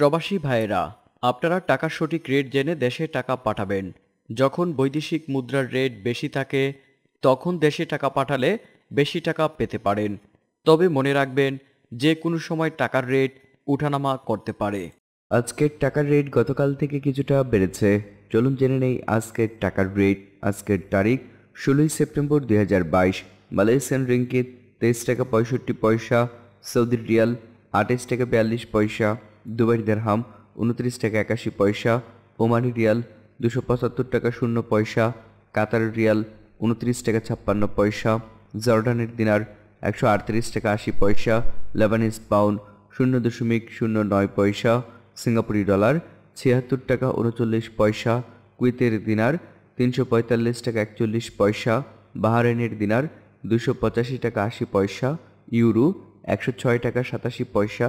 প্রবাসী ভাইয়েরা আপনারা টাকার সঠিক রেট জেনে দেশে টাকা পাঠাবেন যখন বৈদেশিক মুদ্রার রেট বেশি থাকে তখন দেশে টাকা পাঠালে বেশি টাকা পেতে পারেন তবে মনে রাখবেন যে কোনো সময় টাকার রেট উঠানামা করতে পারে আজকের টাকার রেট গতকাল থেকে কিছুটা বেড়েছে চলুন জেনে নেই আজকের টাকার রেট আজকের তারিখ ষোলোই সেপ্টেম্বর দুই হাজার বাইশ মালয়েশিয়ান রিঙ্কিত তেইশ টাকা পঁয়ষট্টি পয়সা সৌদি রিয়াল আঠাশ টাকা বিয়াল্লিশ পয়সা দুবাই দেড়হাম উনত্রিশ টাকা একাশি পয়সা ওমানি রিয়াল দুশো পঁচাত্তর টাকা শূন্য পয়সা কাতার রিয়াল উনত্রিশ টাকা ছাপ্পান্ন পয়সা জর্ডানের দিনার একশো আটত্রিশ টাকা আশি পয়সা লেবানিস পাউন্ড শূন্য দশমিক শূন্য নয় পয়সা সিঙ্গাপুরি ডলার ছিয়াত্তর টাকা উনচল্লিশ পয়সা কুইতের দিনার তিনশো পঁয়তাল্লিশ টাকা একচল্লিশ পয়সা বাহারাইনের দিনার দুশো পঁচাশি টাকা আশি পয়সা ইউরো একশো ছয় টাকা সাতাশি পয়সা